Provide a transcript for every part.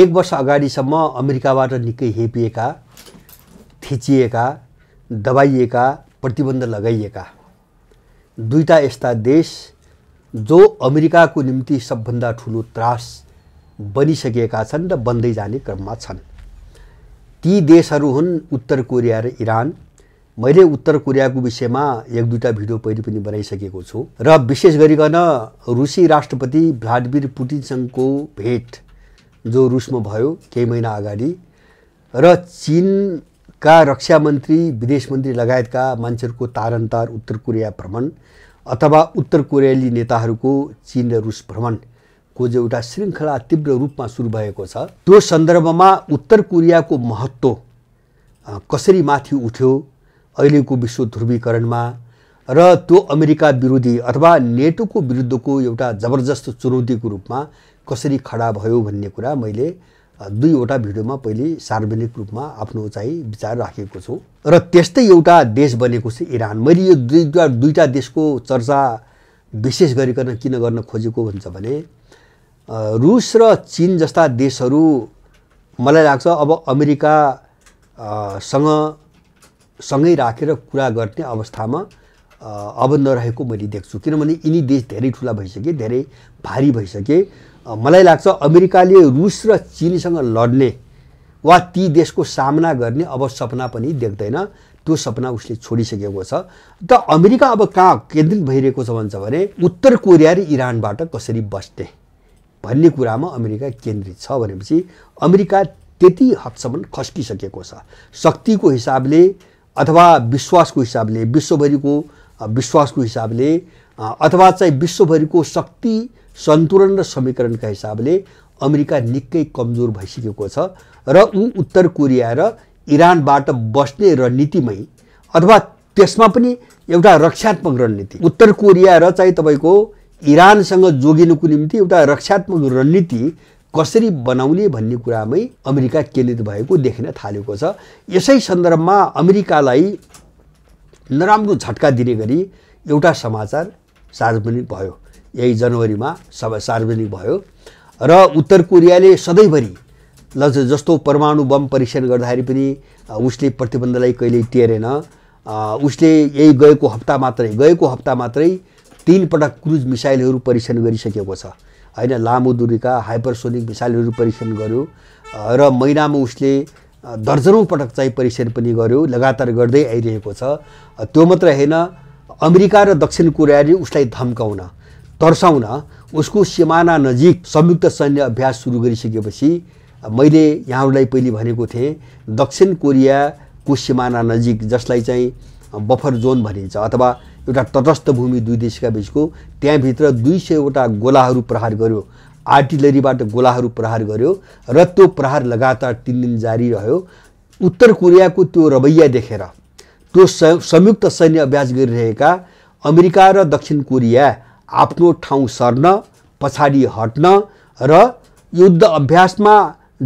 एक वर्ष अगाडिसम्म अमेरिकाबाट निकै हेपिएका थिचिएका दबाइएका प्रतिबन्ध लगाइएका दुईवटा यस्ता देश जो अमेरिकाको निम्ति सबभन्दा ठुलो त्रास बनिसकेका छन् र बन्दै जाने क्रममा छन् ती देशहरू हुन् उत्तर कोरिया र इरान मैले उत्तर कोरियाको विषयमा एक दुईवटा भिडियो पहिले पनि बनाइसकेको छु र विशेष गरिकन रुसी राष्ट्रपति भ्लादिमिर पुटिनसँगको भेट जो रुसमा भयो केही महिना अगाडि र चिनका रक्षा मन्त्री विदेश मन्त्री लगायतका मान्छेहरूको तारन्तार उत्तर कोरिया भ्रमण अथवा उत्तर कोरियाली नेताहरूको चिन र रुस भ्रमणको जो एउटा श्रृङ्खला तीव्र रूपमा सुरु भएको छ त्यो सन्दर्भमा उत्तर कोरियाको महत्त्व कसरी माथि उठ्यो अहिलेको विश्व ध्रुवीकरणमा र त्यो अमेरिका विरोधी अथवा नेटोको विरुद्धको एउटा जबरजस्त चुनौतीको रूपमा कसरी खडा भयो भन्ने कुरा मैले दुईवटा भिडियोमा पहिले सार्वजनिक रूपमा आफ्नो चाहिँ विचार राखेको छु र त्यस्तै एउटा देश बनेको छ इरान मैले यो दुईवटा दुईवटा देशको चर्चा विशेष गरिकन किन गर्न खोजेको भन्छ भने रुस र चिन जस्ता देशहरू मलाई लाग्छ अब अमेरिका सँग सँगै राखेर रा कुरा गर्ने अवस्थामा अब नरहेको मैले देख्छु किनभने यिनी देश धेरै ठुला भइसके धेरै भारी भइसके मलाई लाग्छ अमेरिकाले रुस र चिनसँग लड्ने वा ती देशको सामना गर्ने अब सपना पनि देख्दैन त्यो सपना उसले छोडिसकेको छ त अमेरिका अब कहाँ केन्द्रित भइरहेको छ भन्छ भने उत्तर कोरिया र इरानबाट कसरी बस्ने भन्ने कुरामा अमेरिका केन्द्रित छ भनेपछि अमेरिका त्यति हदसम्म खस्किसकेको छ शक्तिको हिसाबले अथवा विश्वासको हिसाबले विश्वभरिको विश्वासको हिसाबले अथवा चाहिँ विश्वभरिको शक्ति सन्तुलन र समीकरणका हिसाबले अमेरिका निकै कमजोर भइसकेको छ र ऊ उत्तर कोरिया र इरानबाट बस्ने रणनीतिमै अथवा त्यसमा पनि एउटा रक्षात्मक रणनीति उत्तर कोरिया र चाहिँ तपाईँको इरानसँग जोगिनुको निम्ति एउटा रक्षात्मक रणनीति कसरी बनाउने भन्ने कुरामै अमेरिका केन्द्रित भएको देखिन थालेको छ यसै सन्दर्भमा अमेरिकालाई नराम्रो झट्का दिने गरी एउटा समाचार सार्वजनिक भयो यही जनवरीमा सबै सार्वजनिक भयो र उत्तर कोरियाले सधैँभरि ल जस्तो परमाणु बम परीक्षण गर्दाखेरि पनि उसले प्रतिबन्धलाई कहिल्यै टेरेन उसले यही गएको हप्ता मात्रै गएको हप्ता मात्रै पटक क्रुज मिसाइलहरू परीक्षण गरिसकेको छ होइन लामो दुरीका हाइपरसोनिक मिसाइलहरू परीक्षण गर्यो र महिनामा उसले दर्जनौँ पटक चाहिँ परीक्षण पनि गर्यो लगातार गर्दै आइरहेको छ त्यो मात्र होइन अमेरिका र दक्षिण कोरियाले उसलाई धम्काउन तर्साउन उसको सिमाना नजिक संयुक्त सैन्य अभ्यास सुरु गरिसकेपछि मैले यहाँहरूलाई पहिले भनेको थिएँ दक्षिण कोरियाको सिमाना नजिक जसलाई चाहिँ बफर जोन भनिन्छ अथवा एउटा तटस्थ भूमि दुई देशका बिचको त्यहाँभित्र दुई सयवटा गोलाहरू प्रहार गर्यो आर्टिलरीबाट गोलाहरू प्रहार गर्यो र त्यो प्रहार लगातार तिन दिन जारी रह्यो उत्तर कोरियाको त्यो रवैया देखेर त्यो संयुक्त सैन्य अभ्यास गरिरहेका अमेरिका र दक्षिण कोरिया आफ्नो ठाउँ सर्न पछाडि हट्न र युद्ध अभ्यासमा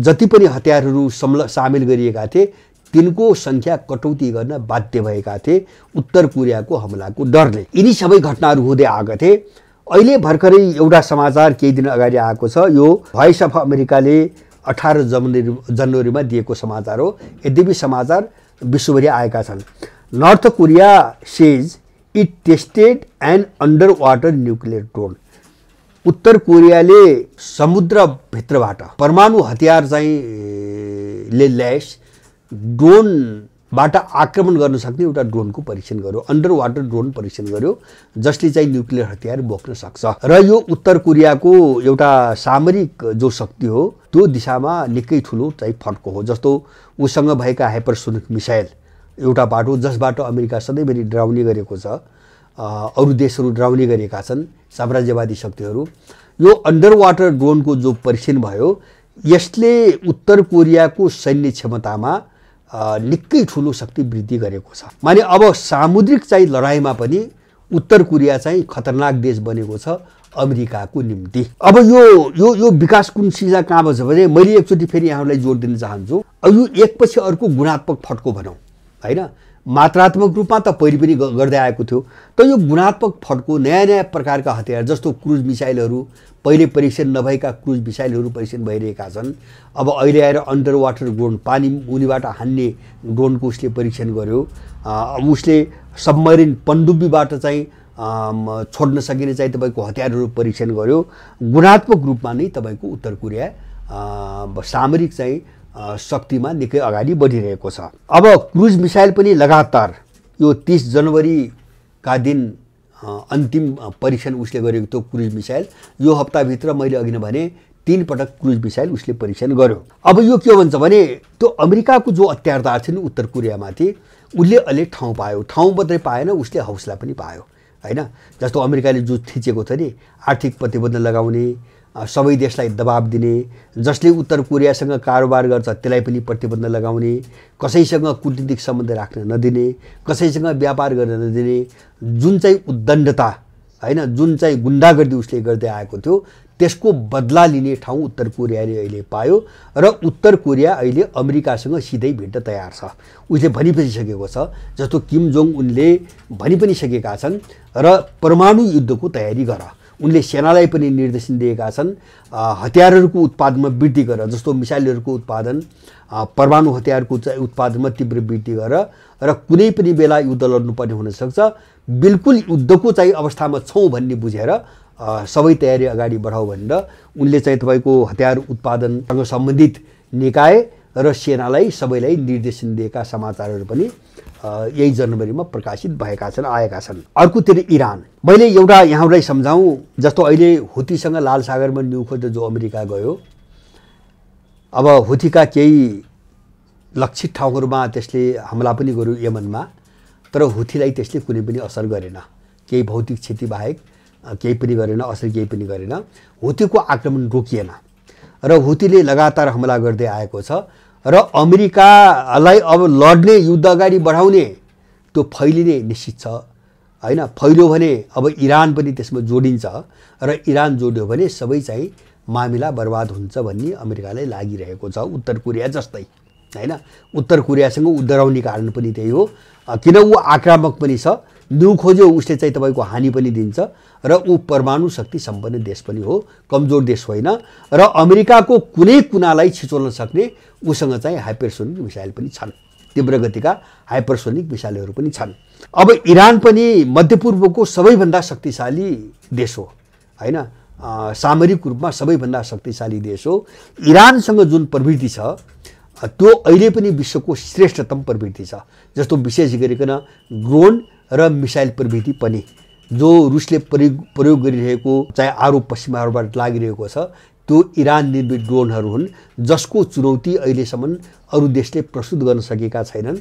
जति पनि हतियारहरू सम्ल सामेल गरिएका थिए तिनको सङ्ख्या कटौती गर्न बाध्य भएका थिए उत्तर कोरियाको हमलाको डरले यिनी सबै घटनाहरू हुँदै आएका थिए अहिले भर्खरै एउटा समाचार केही दिन अगाडि आएको छ यो भोइस अफ अमेरिकाले अठार जनवरी जनवरीमा दिएको समाचार हो यद्यपि समाचार विश्वभरि आएका छन् North Korea says it tested an underwater nuclear drone उत्तर कोरियाले समुद्रभित्रबाट परमाणु हतियार चाहिँ ले ल्याएस ड्रोनबाट आक्रमण गर्न सक्ने एउटा ड्रोनको परीक्षण गर्यो अन्डर वाटर ड्रोन परीक्षण गर्यो जसले चाहिँ न्युक्लियर हतियार बोक्न सक्छ र यो उत्तर कोरियाको एउटा सामरिक जो शक्ति हो त्यो दिशामा निकै ठुलो चाहिँ फड्को हो जस्तो उसँग भएका हाइपरसोनिक मिसाइल एउटा बाटो जसबाट अमेरिका सधैँभरि डराउने गरेको छ अरू देशहरू डराउने गरेका छन् साम्राज्यवादी शक्तिहरू यो अन्डर वाटर ड्रोनको जो परीक्षण भयो यसले उत्तर कोरियाको सैन्य क्षमतामा निकै ठुलो शक्ति वृद्धि गरेको छ माने अब सामुद्रिक चाहिँ लडाइँमा पनि उत्तर कोरिया चाहिँ खतरनाक देश बनेको छ अमेरिकाको निम्ति अब यो यो यो विकास कुन सिजा कहाँ छ भने मैले एकचोटि फेरि यहाँहरूलाई जोड दिन चाहन्छु अब यो एकपछि अर्को गुणात्मक फड्को भनौँ होइन मात्रात्मक रूपमा त पहिले पनि गर्दै आएको थियो तर यो गुणात्मक फटको नयाँ नयाँ प्रकारका हतियार जस्तो क्रुज मिसाइलहरू पहिले परीक्षण नभएका क्रुज मिसाइलहरू परीक्षण भइरहेका छन् अब अहिले आएर अन्डर वाटर ड्रोन पानी मुनिबाट हान्ने ड्रोनको उसले परीक्षण गर्यो अब उसले सबमरिन पनडुब्बीबाट चाहिँ छोड्न सकिने चाहिँ तपाईँको हतियारहरू परीक्षण गर्यो गुणात्मक रूपमा नै तपाईँको उत्तर कोरिया सामरिक चाहिँ शक्तिमा निकै अगाडि बढिरहेको छ अब क्रुज मिसाइल पनि लगातार यो तिस जनवरीका दिन अन्तिम परीक्षण उसले गरेको त्यो क्रुज मिसाइल यो हप्ताभित्र मैले अघि नै भने तिन पटक क्रुज मिसाइल उसले परीक्षण गर्यो अब यो के भन्छ भने त्यो अमेरिकाको जो अत्याचार थियो नि उत्तर कोरियामाथि उसले अहिले ठाउँ पायो ठाउँ मात्रै पाएन उसले हौसला पनि पायो होइन जस्तो अमेरिकाले जो थिचेको थियो नि आर्थिक प्रतिबन्ध लगाउने सबै देशलाई दबाब दिने जसले उत्तर कोरियासँग कारोबार गर्छ त्यसलाई पनि प्रतिबन्ध लगाउने कसैसँग कुटनीतिक सम्बन्ध राख्न नदिने कसैसँग व्यापार गर्न नदिने जुन चाहिँ उद्दण्डता होइन जुन चाहिँ गुन्डागर्दी उसले गर्दै आएको थियो त्यसको बदला लिने ठाउँ उत्तर कोरियाले अहिले पायो र उत्तर कोरिया अहिले अमेरिकासँग सिधै भेट्न तयार छ उसले भनि पनि सकेको छ जस्तो किम जोङ उनले भनि पनि सकेका छन् र परमाणु युद्धको तयारी गर उनले सेनालाई पनि निर्देशन दिएका छन् हतियारहरूको उत्पादनमा वृद्धि गर जस्तो मिसाइलहरूको उत्पादन परमाणु हतियारको चाहिँ उत्पादनमा तीव्र वृद्धि गर र कुनै पनि बेला युद्ध लड्नुपर्ने हुनसक्छ बिल्कुल युद्धको चाहिँ अवस्थामा छौँ भन्ने बुझेर सबै तयारी अगाडि बढाऊ भनेर उनले चाहिँ तपाईँको हतियार उत्पादनसँग सम्बन्धित निकाय र सेनालाई सबैलाई निर्देशन दिएका समाचारहरू पनि यही जनवरीमा प्रकाशित भएका छन् आएका छन् अर्कोतिर इरान मैले एउटा यहाँलाई सम्झाउँ जस्तो अहिले हुतीसँग लाल सागरमा न्यु खोज्दा जो अमेरिका गयो अब हुतीका केही लक्षित ठाउँहरूमा त्यसले हमला पनि गर्यो यमनमा तर हुथीलाई त्यसले कुनै पनि असर गरेन केही भौतिक क्षति बाहेक केही पनि गरेन असर केही पनि गरेन हुतीको आक्रमण रोकिएन र हुतीले लगातार हमला गर्दै आएको छ र अमेरिकालाई अब लड्ने युद्ध अगाडि बढाउने त्यो फैलिने निश्चित छ होइन फैल्यो भने अब इरान पनि त्यसमा जोडिन्छ र इरान जोड्यो भने सबै चाहिँ मामिला बर्बाद हुन्छ भन्ने अमेरिकालाई लागिरहेको छ उत्तर कोरिया जस्तै होइन उत्तर कोरियासँग उ कारण पनि त्यही हो किन ऊ आक्रामक पनि छ न्यु खोज्यो उसले चाहिँ तपाईँको हानि पनि दिन्छ र ऊ परमाणु शक्ति सम्पन्न देश पनि हो कमजोर देश होइन र अमेरिकाको कुनै कुनालाई छिचोल्न सक्ने उसँग चाहिँ हाइपरसोनिक मिसाइल पनि छन् तीव्र गतिका हाइपरसोनिक मिसाइलहरू पनि छन् अब इरान पनि मध्यपूर्वको सबैभन्दा शक्तिशाली देश हो होइन सामरिक रूपमा सबैभन्दा शक्तिशाली देश हो इरानसँग जुन प्रवृत्ति छ त्यो अहिले पनि विश्वको श्रेष्ठतम प्रवृत्ति छ जस्तो विशेष गरिकन ग्रोन र मिसाइल प्रविधि पनि जो रुसले प्रयोग प्रयोग गरिरहेको चाहे आरोप पश्चिमाहरूबाट लागिरहेको छ त्यो इरान निर्मित ड्रोनहरू हुन् जसको चुनौती अहिलेसम्म अरू देशले प्रस्तुत गर्न सकेका छैनन्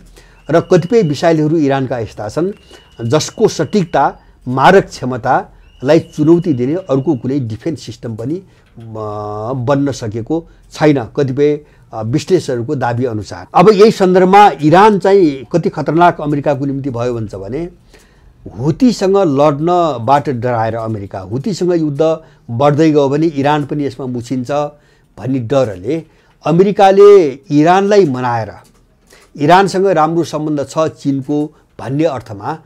र कतिपय मिसाइलहरू इरानका यस्ता छन् जसको सटिकता मारक क्षमतालाई चुनौती दिने अर्को कुनै डिफेन्स सिस्टम पनि बन्न सकेको छैन कतिपय विश्लेषहरूको दाबी अनुसार अब यही सन्दर्भमा इरान चाहिँ कति खतरनाक अमेरिकाको निम्ति भयो भन्छ भने हुतीसँग लड्नबाट डराएर अमेरिका हुतीसँग युद्ध बढ्दै गयो भने इरान पनि यसमा मुछिन्छ भन्ने डरले अमेरिकाले इरानलाई मनाएर इरानसँग राम्रो सम्बन्ध छ चिनको भन्ने अर्थमा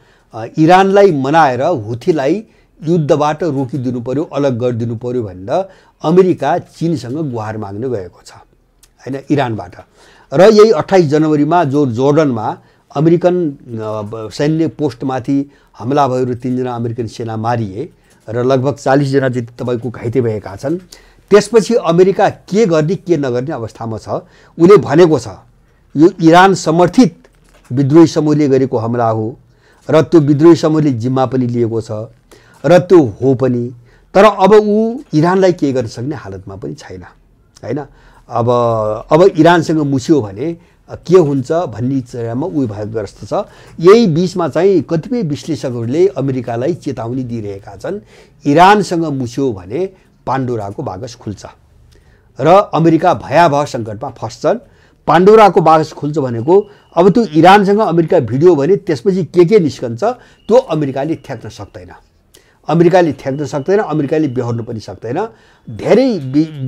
इरानलाई मनाएर हुथीलाई युद्धबाट रोकिदिनु पऱ्यो अलग गरिदिनु पऱ्यो भनेर अमेरिका चिनसँग गुहार माग्न गएको छ होइन इरानबाट र यही अट्ठाइस जनवरीमा जो जोर्डनमा अमेरिकन सैन्य पोस्टमाथि हमला भयो भएर तिनजना अमेरिकन सेना मारिए र लगभग चालिसजना जति तपाईँको घाइते भएका छन् त्यसपछि अमेरिका के गर्ने के नगर्ने अवस्थामा छ उसले भनेको छ यो इरान समर्थित विद्रोही समूहले गरेको हमला हो र त्यो विद्रोही समूहले जिम्मा पनि लिएको छ र त्यो हो पनि तर अब ऊ इरानलाई के गर्न सक्ने हालतमा पनि छैन होइन अब अब इरानसँग मुस्यो भने के हुन्छ भन्ने चरामा उयो भएको जस्तो छ यही बिचमा चाहिँ कतिपय विश्लेषकहरूले अमेरिकालाई चेतावनी दिइरहेका छन् इरानसँग मुस्यो भने पाण्डोराको बागस खुल्छ र अमेरिका भयावह सङ्कटमा फस्छन् पाण्डोराको बागस खुल्छ भनेको अब त्यो इरानसँग अमेरिका भिडियो भने त्यसपछि के के निस्कन्छ त्यो अमेरिकाले ठ्याक्न सक्दैन अमेरिकाले ठ्याक्न सक्दैन अमेरिकाले बेहोर्नु पनि सक्दैन धेरै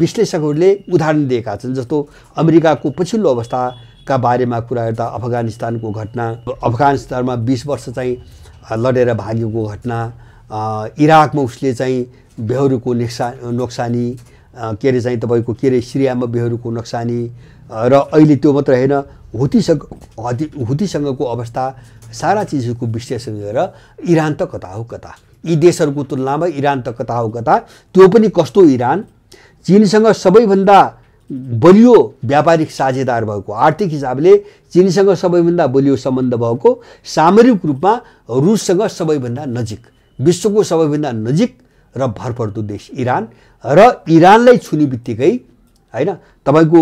विश्लेषकहरूले उदाहरण दिएका छन् जस्तो अमेरिकाको पछिल्लो अवस्थाका बारेमा कुरा गर्दा अफगानिस्तानको घटना अफगानिस्तानमा बिस वर्ष चाहिँ लडेर भागेको घटना इराकमा उसले चाहिँ बेहोरुको नोक्सा नोक्सानी के अरे चाहिँ तपाईँको के अरे सिरियामा बेहोरुको नोक्सानी र अहिले त्यो मात्र होइन हुतीसँग हुतीसँगको अवस्था सारा चिजहरूको विश्लेषण गरेर इरान त कता हो कता यी देशहरूको तुलनामा इरान त कता हो कता त्यो पनि कस्तो इरान चिनसँग सबैभन्दा बलियो व्यापारिक साझेदार भएको आर्थिक हिसाबले चिनसँग सबैभन्दा बलियो सम्बन्ध भएको सामरिक रूपमा रुससँग सबैभन्दा नजिक विश्वको सबैभन्दा नजिक र भरपर्दो देश इरान र इरानलाई छुने बित्तिकै होइन तपाईँको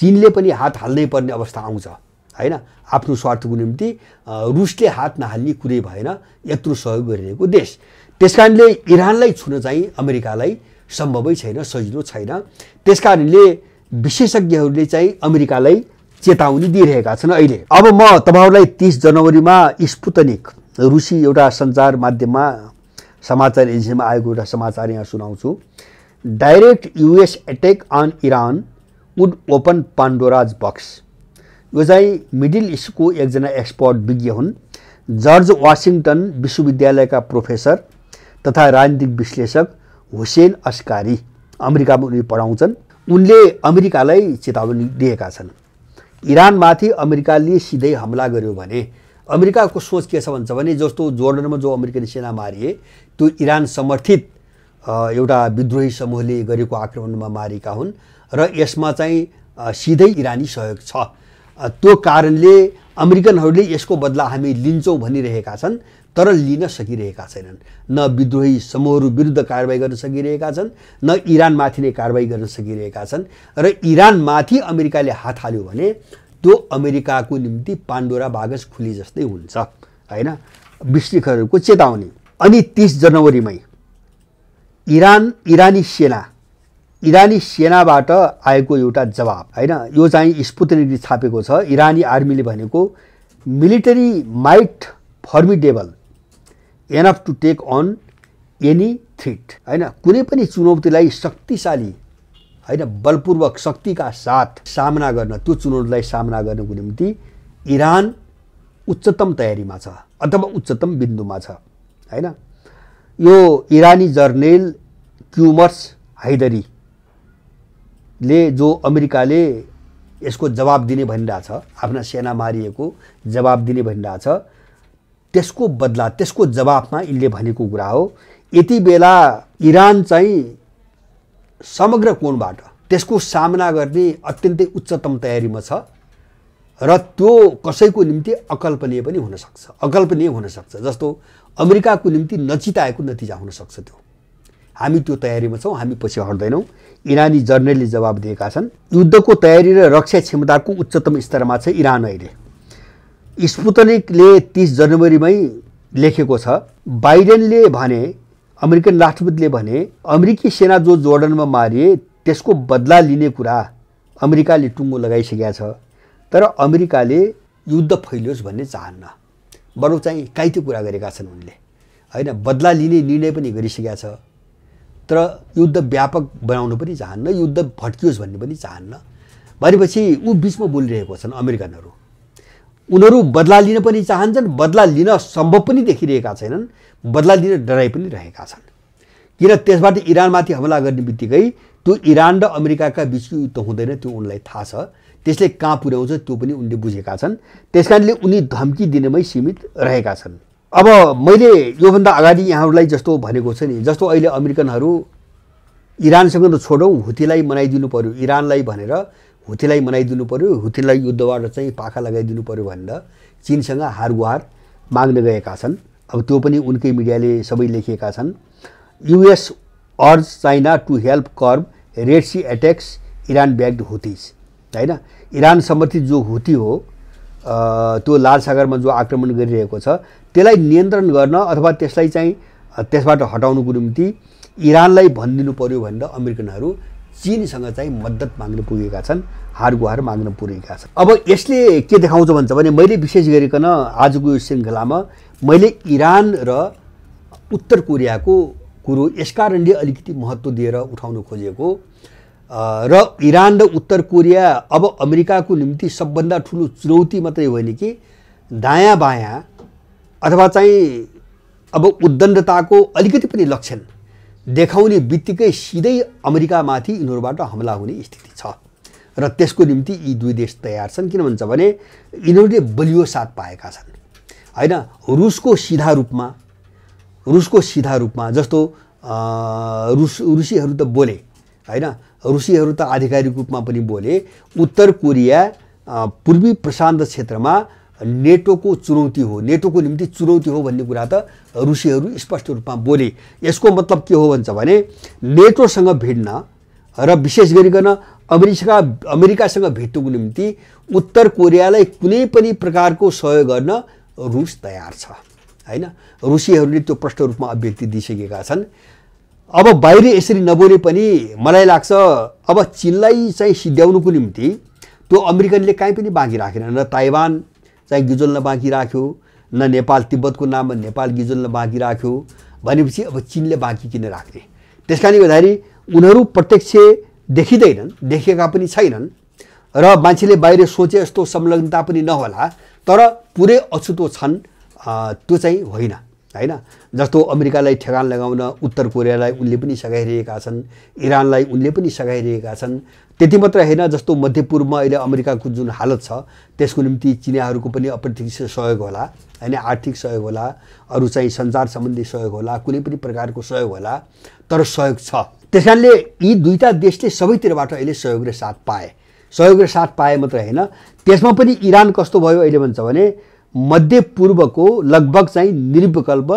चिनले पनि हात हाल्नै पर्ने अवस्था आउँछ होइन आफ्नो स्वार्थको निम्ति रुसले हात नहाल्ने कुरै भएन यत्रो सहयोग गरिरहेको देश त्यस कारणले इरानलाई छुन चाहिँ अमेरिकालाई सम्भवै छैन सजिलो छैन त्यस कारणले विशेषज्ञहरूले चाहिँ अमेरिकालाई चेतावनी दिइरहेका छन् अहिले अब म तपाईँहरूलाई तिस जनवरीमा स्पुतनिक रुसी एउटा सञ्चार माध्यममा समाचार एजेन्सीमा आएको एउटा समाचार यहाँ सुनाउँछु direct US attack on Iran would open Pandora's box यो चाहिँ मिडिल इस्टको एकजना एक्सपर्ट विज्ञ हुन् जर्ज वासिङटन विश्वविद्यालयका प्रोफेसर तथा राजनीतिक विश्लेषक हुसेन अस्कारी अमेरिकामा उनी पढाउँछन् उनले अमेरिकालाई चेतावनी दिएका छन् इरानमाथि अमेरिकाले सिधै हमला गर्यो भने अमेरिकाको सोच के छ भन्छ भने जस्तो जोर्डनमा जो अमेरिकन सेना मारिए त्यो इरान समर्थित एउटा विद्रोही समूहले गरेको आक्रमणमा मारेका हुन् र यसमा चाहिँ सिधै इरानी सहयोग छ त्यो कारणले अमेरिकनहरूले यसको बदला हामी लिन्छौँ भनिरहेका छन् तर लिन सकिरहेका छैनन् न विद्रोही समूहहरू विरुद्ध कारवाही गर्न सकिरहेका छन् न इरानमाथि नै कारवाही गर्न सकिरहेका छन् र इरानमाथि अमेरिकाले हात हाल्यो भने त्यो अमेरिकाको निम्ति पाण्डोरा बागस खुली जस्तै हुन्छ होइन विश्लेषकहरूको चेतावनी अनि तिस जनवरीमै इरान इरानी सेना इरानी सेनाबाट आएको एउटा जवाब होइन यो चाहिँ स्पुतनिकले छापेको छ इरानी आर्मीले भनेको military might formidable enough to take on any threat होइन कुनै पनि चुनौतीलाई शक्तिशाली होइन बलपूर्वक शक्तिका साथ सामना गर्न त्यो चुनौतीलाई सामना गर्नको निम्ति इरान उच्चतम तयारीमा छ अथवा उच्चतम बिन्दुमा छ होइन यो इरानी जर्नेल क्युमर्स हैदरी ले जो अमेरिकाले यसको जवाब दिने भनिरहेछ आफ्ना सेना मारिएको जवाब दिने भनिरहेछ त्यसको बदला त्यसको जवाफमा यसले भनेको कुरा हो यति बेला इरान चाहिँ समग्र कोणबाट त्यसको सामना गर्ने अत्यन्तै उच्चतम तयारीमा छ र त्यो कसैको निम्ति अकल्पनीय पनि हुनसक्छ अकल्पनीय हुनसक्छ जस्तो अमेरिकाको निम्ति नचिताएको नतिजा हुनसक्छ त्यो हामी त्यो तयारीमा छौँ हामी पछि हट्दैनौँ इरानी जर्नलले जवाब दिएका छन् युद्धको तयारी र रक्षा क्षमताको उच्चतम स्तरमा छ इरान अहिले स्पुतनिकले तिस जनवरीमै लेखेको छ बाइडेनले भने अमेरिकन राष्ट्रपतिले भने अमेरिकी सेना जो जोर्डनमा मारिए त्यसको बदला लिने कुरा अमेरिकाले टुङ्गो लगाइसकेका छ तर अमेरिकाले युद्ध फैलियोस् भन्ने चाहन्न बरु चाहिँ काइते कुरा गरेका छन् उनले होइन बदला लिने निर्णय पनि गरिसकेका छ तर युद्ध व्यापक बनाउनु पनि चाहन्न युद्ध भट्कियोस् भन्ने पनि चाहन्न भनेपछि ऊ बिचमा बोलिरहेको छन् अमेरिकनहरू उनीहरू बदला लिन पनि चाहन्छन् बदला लिन सम्भव पनि देखिरहेका छैनन् बदला लिन डराइ पनि रहेका छन् किन त्यसबाट इरानमाथि हमला गर्ने बित्तिकै त्यो इरान र अमेरिकाका बिचको युद्ध हुँदैन त्यो उनलाई थाहा छ त्यसले कहाँ पुर्याउँछ त्यो पनि उनले बुझेका छन् त्यस कारणले उनी धम्की दिनमै सीमित रहेका छन् अब मैले योभन्दा अगाडि यहाँहरूलाई जस्तो भनेको छ नि जस्तो अहिले अमेरिकनहरू इरानसँग त छोडौँ हुतीलाई मनाइदिनु पऱ्यो इरानलाई भनेर हुतीलाई मनाइदिनु पऱ्यो हुतीलाई युद्धबाट चाहिँ पाखा लगाइदिनु पऱ्यो भनेर चिनसँग हार गुहार माग्न गएका छन् अब त्यो पनि उनकै मिडियाले सबै लेखिएका छन् US urge China to help curb Red Sea attacks Iran backed Houthis होइन इरान समर्थित जो हुती हो त्यो लाल सागरमा जो आक्रमण गरिरहेको छ त्यसलाई नियन्त्रण गर्न अथवा त्यसलाई चाहिँ त्यसबाट हटाउनुको निम्ति इरानलाई भनिदिनु पऱ्यो भनेर अमेरिकनहरू चिनसँग चाहिँ मद्दत माग्न पुगेका छन् हार गुहार माग्न पुगेका छन् अब यसले के देखाउँछ भन्छ भने मैले विशेष गरिकन आजको यो श्रृङ्खलामा मैले इरान र उत्तर कोरियाको कुरो यसकारणले अलिकति महत्त्व दिएर उठाउन खोजेको र इरान र उत्तर कोरिया अब अमेरिकाको निम्ति सबभन्दा ठुलो चुनौती मात्रै होइन कि दायाँ बायाँ अथवा चाहिँ अब उद्दण्डताको अलिकति पनि लक्षण देखाउने बित्तिकै सिधै अमेरिकामाथि यिनीहरूबाट हमला हुने स्थिति छ र त्यसको निम्ति यी दुई देश तयार छन् किन भन्छ भने यिनीहरूले बलियो साथ पाएका छन् होइन रुसको सिधा रूपमा रुसको सिधा रूपमा जस्तो रुस रुसीहरू त बोले होइन रुसीहरू त आधिकारिक रूपमा पनि बोले उत्तर कोरिया पूर्वी प्रशान्त क्षेत्रमा नेटोको चुनौती हो नेटोको निम्ति चुनौती हो भन्ने कुरा त रुसीहरू स्पष्ट रूपमा बोले यसको मतलब के हो भन्छ भने नेटोसँग भिड्न र विशेष गरिकन अमेरिका अमेरिकासँग भेट्नुको निम्ति उत्तर कोरियालाई कुनै पनि प्रकारको सहयोग गर्न रुस तयार छ होइन रुसीहरूले त्यो प्रष्ट रूपमा अभिव्यक्ति दिइसकेका छन् अब बाहिर यसरी नबोले पनि मलाई लाग्छ अब चिनलाई चाहिँ सिद्ध्याउनुको निम्ति त्यो अमेरिकनले काहीँ पनि बाँकी राखेन र ताइवान चाहिँ गिजोल्न बाँकी राख्यो न नेपाल तिब्बतको नाममा नेपाल गिजोल्न बाँकी राख्यो भनेपछि अब चिनले बाँकी किन राख्ने त्यस कारणले गर्दाखेरि उनीहरू प्रत्यक्ष देखिँदैनन् देखेका पनि छैनन् र मान्छेले बाहिर सोचे जस्तो संलग्नता पनि नहोला तर पुरै अछुतो छन् त्यो चाहिँ होइन होइन जस्तो अमेरिकालाई ठेगान लगाउन उत्तर कोरियालाई उनले पनि सघाइरहेका छन् इरानलाई उनले पनि सघाइरहेका छन् त्यति मात्र होइन जस्तो मध्यपूर्वमा अहिले अमेरिकाको जुन हालत छ त्यसको निम्ति चिनियाहरूको पनि अप्रत्यक्ष सहयोग होला होइन आर्थिक सहयोग होला अरू चाहिँ सञ्चार सम्बन्धी सहयोग होला कुनै पनि प्रकारको सहयोग होला तर सहयोग छ त्यस कारणले यी दुईवटा देशले सबैतिरबाट अहिले सहयोग र साथ पाए सहयोग र साथ पाए मात्र होइन त्यसमा पनि इरान कस्तो भयो अहिले भन्छ भने मध्य पूर्वको लगभग चाहिँ निर्विकल्प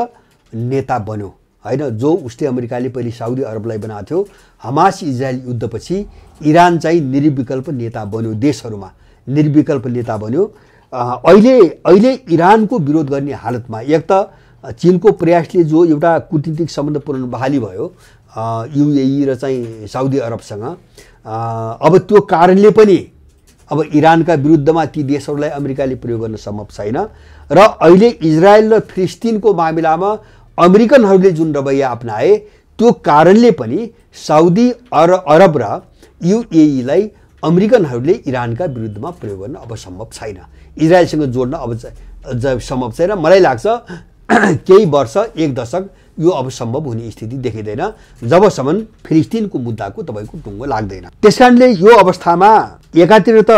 नेता बन्यो होइन जो उसले अमेरिकाले पहिले साउदी अरबलाई बनाएको थियो हमास इजरायल युद्धपछि इरान चाहिँ निर्विकल्प नेता बन्यो देशहरूमा निर्विकल्प नेता बन्यो अहिले अहिले इरानको विरोध गर्ने हालतमा एक त चिनको प्रयासले जो एउटा कुटनीतिक सम्बन्ध पुरानो बहाली भयो युएई र चाहिँ साउदी अरबसँग अब त्यो कारणले पनि अब इरानका विरुद्धमा ती देशहरूलाई अमेरिकाले प्रयोग गर्न सम्भव छैन र अहिले इजरायल र फिलिस्तिनको मामिलामा अमेरिकनहरूले जुन रवैया अप्नाए त्यो कारणले पनि साउदी अर अरब र युएईलाई अमेरिकनहरूले इरानका विरुद्धमा प्रयोग गर्न अब सम्भव छैन इजरायलसँग जोड्न अब सम्भव छैन मलाई लाग्छ केही वर्ष एक दशक यो अब सम्भव हुने स्थिति देखिँदैन जबसम्म फिलिस्तिनको मुद्दाको तपाईँको टुङ्गो लाग्दैन त्यस कारणले यो अवस्थामा एकातिर त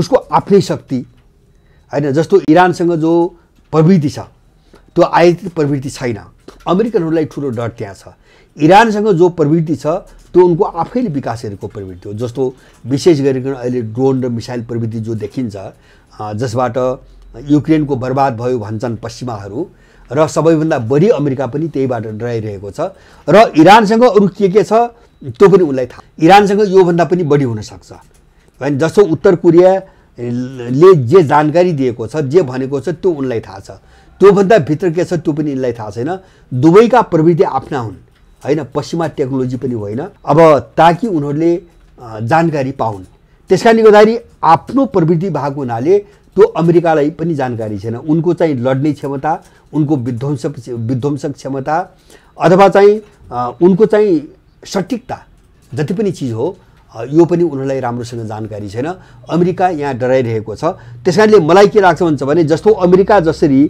उसको आफ्नै शक्ति होइन जस्तो इरानसँग जो प्रवृत्ति छ त्यो आयातित प्रवृत्ति छैन अमेरिकनहरूलाई ठुलो डर त्यहाँ छ इरानसँग जो प्रवृत्ति छ त्यो उनको आफैले विकास गरेको प्रवृत्ति हो जस्तो विशेष गरिकन अहिले ड्रोन र मिसाइल प्रवृत्ति जो देखिन्छ जसबाट युक्रेनको बर्बाद भयो भन्छन् पश्चिमाहरू र सबैभन्दा बढी अमेरिका पनि त्यहीबाट डराइरहेको छ र इरानसँग अरू के के छ त्यो पनि उसलाई थाहा इरानसँग योभन्दा पनि बढी हुनसक्छ होइन जसो उत्तर कोरियाले जे जानकारी दिएको छ जे भनेको छ त्यो उनलाई थाहा छ त्योभन्दा भित्र के छ त्यो पनि यिनलाई थाहा छैन दुबईका प्रविधि आफ्ना हुन् होइन पश्चिमा टेक्नोलोजी पनि होइन अब ताकि उनीहरूले जानकारी पाउन् त्यस कारणले गर्दाखेरि आफ्नो प्रविधि भएको हुनाले त्यो अमेरिकालाई पनि जानकारी छैन उनको चाहिँ लड्ने क्षमता उनको विध्वंसक विध्वंसक क्षमता अथवा चाहिँ उनको चाहिँ सटिकता जति पनि चिज हो यो पनि उनीहरूलाई राम्रोसँग जानकारी छैन अमेरिका यहाँ डराइरहेको छ त्यस कारणले मलाई के लाग्छ भन्छ भने जस्तो अमेरिका जसरी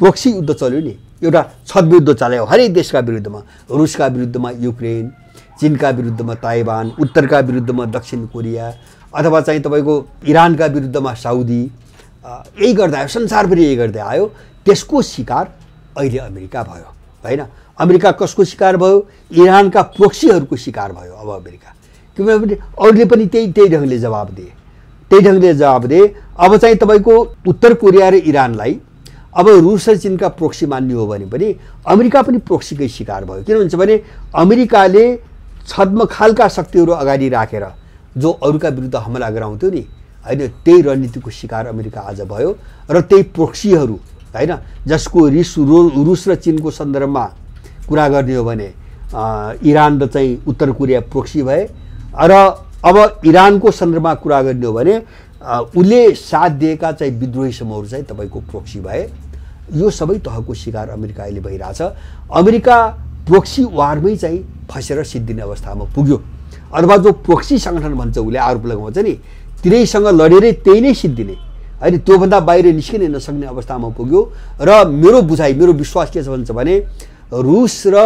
प्रोक्सी युद्ध चल्यो नि एउटा छत विरुद्ध चलायो हरेक देशका विरुद्धमा रुसका विरुद्धमा युक्रेन चिनका विरुद्धमा ताइवान उत्तरका विरुद्धमा दक्षिण कोरिया अथवा चाहिँ तपाईँको इरानका विरुद्धमा साउदी यही गर्दा आयो संसारभरि यही गर्दै आयो त्यसको शिकार अहिले अमेरिका भयो होइन अमेरिका कसको शिकार भयो इरानका प्रोक्सीहरूको शिकार भयो अब अमेरिका किनभने अरूले पनि त्यही त्यही ढङ्गले जवाब दिए त्यही ढङ्गले जवाब दिए अब चाहिँ तपाईँको उत्तर कोरिया र इरानलाई अब रुस र चिनका प्रोक्सी मान्ने हो भने पनि अमेरिका पनि प्रोक्सीकै शिकार भयो किन हुन्छ भने अमेरिकाले खालका शक्तिहरू अगाडि राखेर रा। जो अरूका विरुद्ध हमला गराउँथ्यो नि होइन त्यही रणनीतिको शिकार अमेरिका आज भयो र त्यही प्रोक्सीहरू होइन जसको रिस रो रुस र चिनको सन्दर्भमा कुरा गर्ने हो भने इरान र चाहिँ उत्तर कोरिया प्रोक्सी भए र अब इरानको सन्दर्भमा कुरा गर्ने हो भने उसले साथ दिएका चाहिँ विद्रोही समूहहरू चाहिँ तपाईँको प्रोक्सी भए यो सबै तहको शिकार अमेरिका अहिले भइरहेछ अमेरिका प्रोक्सी वारमै चाहिँ फँसेर सिद्धिने अवस्थामा पुग्यो अथवा जो प्रोक्सी सङ्गठन भन्छ उसले आरोप लगाउँछ नि तिनैसँग लडेरै त्यही नै सिद्धिने होइन त्योभन्दा बाहिर निस्किनै नसक्ने अवस्थामा पुग्यो र मेरो बुझाइ मेरो विश्वास के छ भन्छ भने रुस र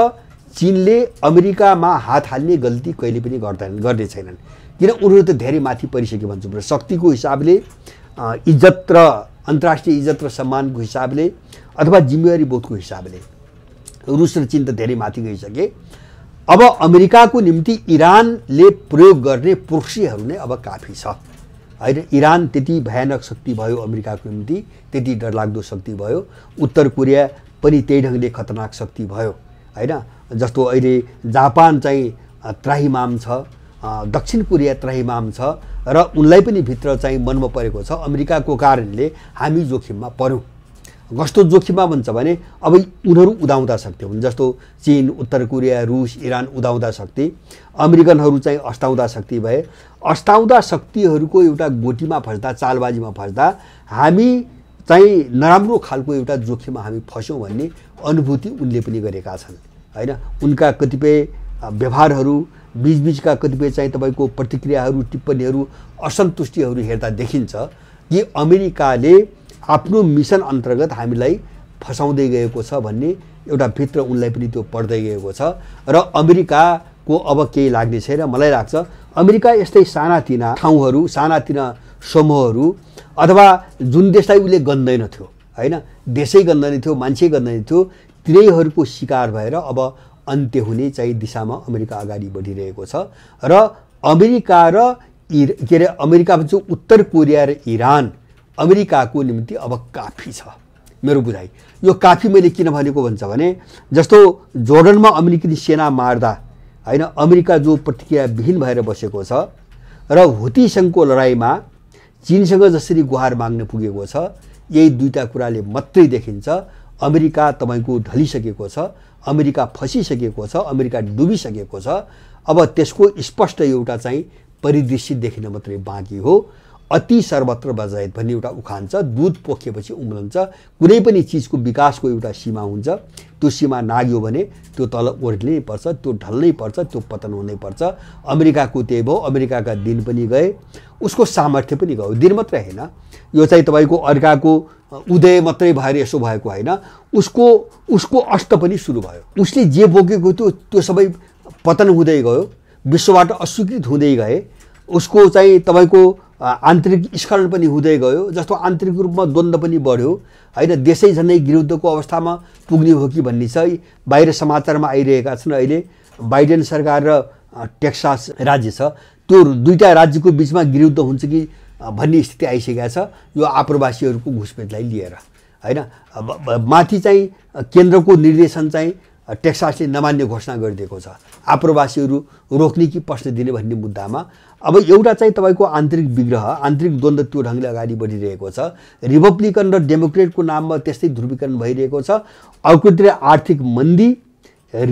चिनले अमेरिकामा हात हाल्ने गल्ती कहिले पनि गर्दैन गर्ने छैनन् किन उनीहरू त धेरै माथि परिसक्यो भन्छौँ र शक्तिको हिसाबले इज्जत र अन्तर्राष्ट्रिय इज्जत र सम्मानको हिसाबले अथवा जिम्मेवारी बोधको हिसाबले रुस र चिन त धेरै माथि गइसके अब अमेरिकाको निम्ति इरानले प्रयोग गर्ने पुर्सीहरू नै अब काफी छ होइन इरान त्यति भयानक शक्ति भयो अमेरिकाको निम्ति त्यति डरलाग्दो शक्ति भयो उत्तर कोरिया पनि त्यही ढङ्गले खतरनाक शक्ति भयो होइन जस्तो अहिले जापान चाहिँ त्राहिमाम छ दक्षिण कोरिया त्राहिमाम छ र उनलाई पनि भित्र चाहिँ मनमा परेको छ अमेरिकाको कारणले हामी जोखिममा पऱ्यौँ कस्तो जोखिममा भन्छ भने अब उनीहरू उदाउँदा सक्थे हुन् जस्तो चिन उत्तर कोरिया रुस इरान उदाउँदा शक्ति अमेरिकनहरू चाहिँ अस्ताउँदा शक्ति भए अस्ताउँदा शक्तिहरूको एउटा गोटीमा फस्दा चालबाजीमा फस्दा हामी चाहिँ नराम्रो खालको एउटा जोखिममा हामी फस्यौँ भन्ने अनुभूति उनले पनि गरेका छन् होइन उनका कतिपय व्यवहारहरू बिचबिचका कतिपय चाहिँ तपाईँको प्रतिक्रियाहरू टिप्पणीहरू असन्तुष्टिहरू हेर्दा देखिन्छ कि अमेरिकाले आफ्नो मिसन अन्तर्गत हामीलाई फसाउँदै गएको छ भन्ने एउटा भित्र उनलाई पनि त्यो पढ्दै गएको छ र अमेरिकाको अब केही लाग्ने छैन मलाई लाग्छ अमेरिका यस्तै सानातिना ठाउँहरू सानातिना समूहहरू अथवा जुन देशलाई उसले गन्दैन थियो होइन देशै गन्दैन थियो मान्छे गन्दैन थियो तिनैहरूको शिकार भएर अब अन्त्य हुने चाहिँ दिशामा अमेरिका अगाडि बढिरहेको छ र अमेरिका र इर के अरे अमेरिका भन्छ उत्तर कोरिया र इरान अमेरिकाको निम्ति अब काफी छ मेरो बुझाइ यो काफी मैले किन भनेको भन्छ भने जस्तो जोर्डनमा अमेरिकी सेना मार्दा होइन अमेरिका जो प्रतिक्रियाविहीन भएर बसेको छ र हुतीसँगको लडाइँमा चिनसँग जसरी गुहार माग्न पुगेको छ यही दुईवटा कुराले मात्रै देखिन्छ अमेरिका तपाईँको ढलिसकेको छ अमेरिका फसिसकेको छ अमेरिका डुबिसकेको छ अब त्यसको स्पष्ट एउटा चाहिँ परिदृश्य देखिन मात्रै बाँकी हो अति सर्वत्र बजायत भन्ने एउटा उखान छ दुध पोखिएपछि उम्लन्छ कुनै पनि चिजको विकासको एउटा सीमा हुन्छ त्यो सीमा नाग्यो भने त्यो तल ओर्लिनै पर्छ त्यो ढल्नै पर्छ त्यो पतन हुनै पर्छ अमेरिकाको त्यही भयो अमेरिकाका दिन पनि गए उसको सामर्थ्य पनि गयो दिन मात्रै होइन यो चाहिँ तपाईँको अर्काको उदय मात्रै भएर यसो भएको होइन उसको उसको अष्ट पनि सुरु भयो उसले जे बोकेको थियो त्यो सबै पतन हुँदै गयो विश्वबाट अस्वीकृत हुँदै गए उसको चाहिँ तपाईँको आन्तरिक स्खलन पनि हुँदै गयो जस्तो आन्तरिक रूपमा द्वन्द्व पनि बढ्यो होइन देशै झन्डै विरुद्धको अवस्थामा पुग्ने हो कि भन्ने चाहिँ बाहिर समाचारमा आइरहेका छन् अहिले बाइडेन सरकार र टेक्सास राज्य छ त्यो दुईवटा राज्यको बिचमा विरुद्ध हुन्छ कि भन्ने स्थिति आइसकेका छ यो आप्रवासीहरूको घुसपेटलाई लिएर होइन माथि चाहिँ केन्द्रको निर्देशन चाहिँ टेक्सासले नमान्ने घोषणा गरिदिएको छ आप्रवासीहरू रोक्ने कि पस्न दिने भन्ने मुद्दामा अब एउटा चाहिँ तपाईँको आन्तरिक विग्रह आन्तरिक द्वन्द्व त्यो ढङ्गले अगाडि बढिरहेको छ रिपब्लिकन र डेमोक्रेटको नाममा त्यस्तै ध्रुवीकरण भइरहेको छ अर्कोतिर आर्थिक मन्दी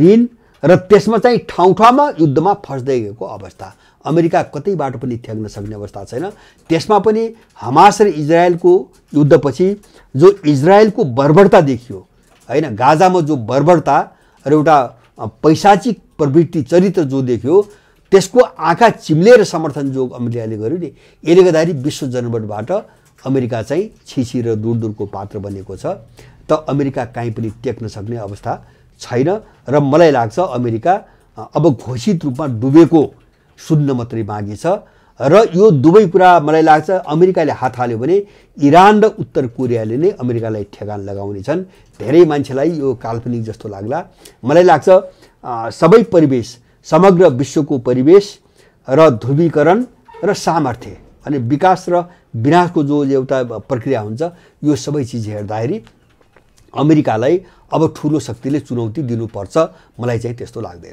ऋण र त्यसमा चाहिँ ठाउँ ठाउँमा युद्धमा फस्दै गएको अवस्था अमेरिका कतैबाट पनि थ्याक्न सक्ने अवस्था छैन त्यसमा पनि हमास र इजरायलको युद्धपछि जो इजरायलको बर्बरता देखियो होइन गाजामा जो बर्बरता र एउटा पैसाचिक प्रवृत्ति चरित्र जो देखियो त्यसको आँखा चिम्लेर समर्थन जो अमेरिकाले गर्यो नि यसले गर्दाखेरि विश्व जनमतबाट अमेरिका चाहिँ छिसी र दूर दूरको पात्र बनेको छ त अमेरिका काहीँ पनि टेक्न सक्ने अवस्था छैन र मलाई लाग्छ अमेरिका अब घोषित रूपमा डुबेको सुन्न मात्रै बाँकी छ र यो दुवै कुरा मलाई लाग्छ अमेरिकाले हात हाल्यो भने इरान र उत्तर कोरियाले नै अमेरिकालाई ठेगान लगाउने छन् धेरै मान्छेलाई यो काल्पनिक जस्तो लाग्ला मलाई लाग्छ सबै परिवेश समग्र विश्वको परिवेश र ध्रुवीकरण र सामर्थ्य अनि विकास र विनाशको जो एउटा प्रक्रिया हुन्छ यो सबै चिज हेर्दाखेरि अमेरिकालाई अब ठुलो शक्तिले चुनौती दिनुपर्छ मलाई चाहिँ त्यस्तो लाग्दैन